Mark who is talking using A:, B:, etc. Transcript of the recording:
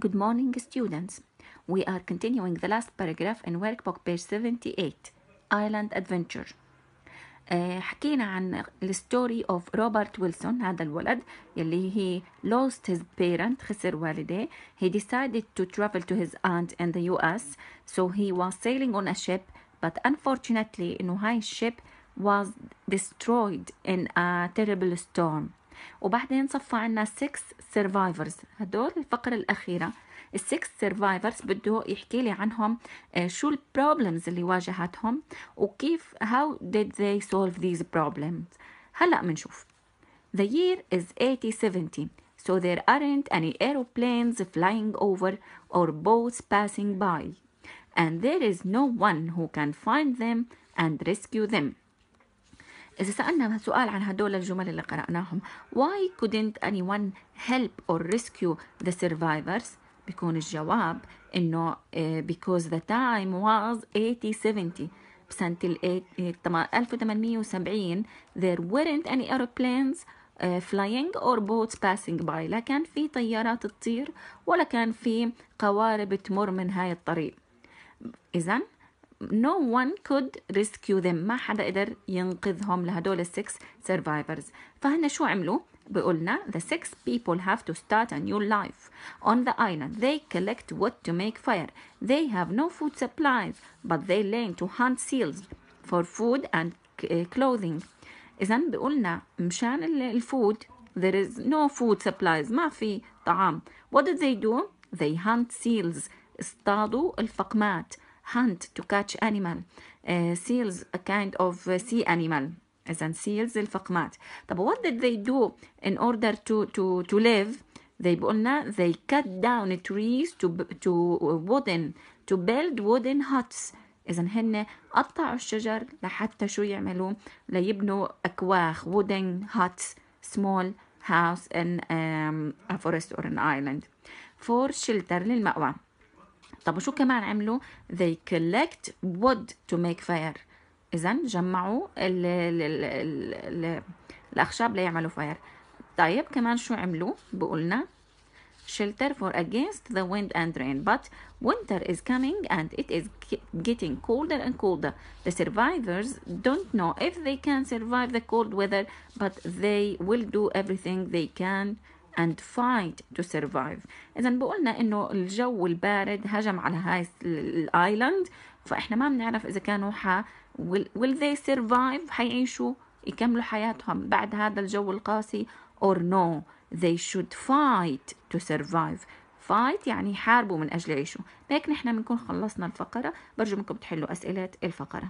A: Good morning, students. We are continuing the last paragraph in workbook page 78, Island Adventure. Uh, حكينا عن الستوري اوف روبرت ويلسون هذا الولد يلي he lost his parent خسر he decided to travel to his aunt in the US so he was sailing on a ship but unfortunately انه هاي الشيب was destroyed in a terrible storm وبعدين صفى عنا 6 سيرفايفرز هدول الفقرة الأخيرة السكس سيرفايفرز بده يحكي لي عنهم شو البروبلمز اللي واجهتهم وكيف how did they solve these problems هلأ منشوف The year is 8070 so there aren't any aeroplanes flying over or boats passing by and there is no one who can find them and rescue them إذا سألنا سؤال عن هدول الجمل اللي قرأناهم why couldn't anyone help or rescue the survivors بيكون الجواب إنه because the time was 8070 بسنة ال 1870 there weren't any airplanes flying or boats passing by لا كان في طيارات تطير ولا كان في قوارب تمر من هاي الطريق إذا no one could rescue them ما حدا قدر ينقذهم لهدول السكس survivors فهن شو عملوا؟ بقولنا the six people have to start a new life on the island they collect wood to make fire they have no food supplies but they learn to hunt seals for food and eh, clothing إذا بقولنا مشان الفود there is no food supplies ما في طعام what did they do they hunt seals اصطادوا الفقمات hunt to catch animal uh, seals a kind of uh, sea animal إذا seals الفقمات طب what did they do in order to to to live they قلنا they cut down trees to to uh, wooden to build wooden huts إذا هن قطعوا الشجر لحتى شو يعملوا ليبنوا أكواخ wooden huts small house in um, a forest or an island for shelter للمأوى طب وشو كمان عملوا they collect wood to make fire اذا جمعوا ال ال ال الاخشاب ليعملوا فاير طيب كمان شو عملوا بقولنا shelter for against the wind and rain but winter is coming and it is getting colder and colder the survivors don't know if they can survive the cold weather but they will do everything they can and fight to survive إذا بقولنا إنه الجو البارد هجم على هاي الآيلاند فإحنا ما بنعرف إذا كانوا ح will, will they survive حيعيشوا يكملوا حياتهم بعد هذا الجو القاسي or no they should fight to survive فايت يعني يحاربوا من أجل يعيشوا هيك نحن بنكون خلصنا الفقرة برجو منكم تحلوا أسئلة الفقرة